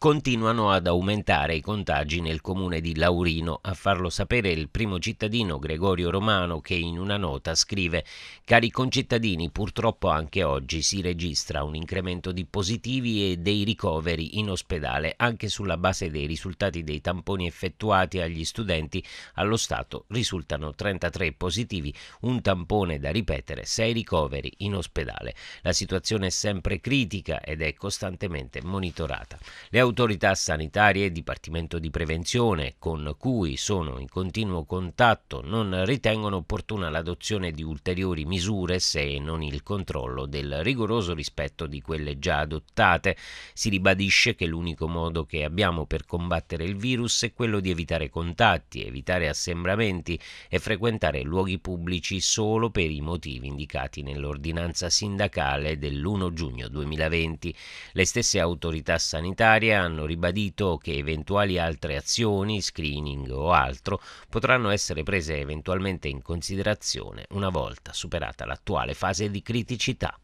Continuano ad aumentare i contagi nel comune di Laurino, a farlo sapere il primo cittadino Gregorio Romano che in una nota scrive Cari concittadini, purtroppo anche oggi si registra un incremento di positivi e dei ricoveri in ospedale, anche sulla base dei risultati dei tamponi effettuati agli studenti, allo Stato risultano 33 positivi, un tampone da ripetere, 6 ricoveri in ospedale. La situazione è sempre critica ed è costantemente monitorata. Le autorità sanitarie e Dipartimento di Prevenzione con cui sono in continuo contatto non ritengono opportuna l'adozione di ulteriori misure se non il controllo del rigoroso rispetto di quelle già adottate. Si ribadisce che l'unico modo che abbiamo per combattere il virus è quello di evitare contatti, evitare assembramenti e frequentare luoghi pubblici solo per i motivi indicati nell'ordinanza sindacale dell'1 giugno 2020. Le stesse autorità sanitarie hanno ribadito che eventuali altre azioni, screening o altro, potranno essere prese eventualmente in considerazione una volta superata l'attuale fase di criticità.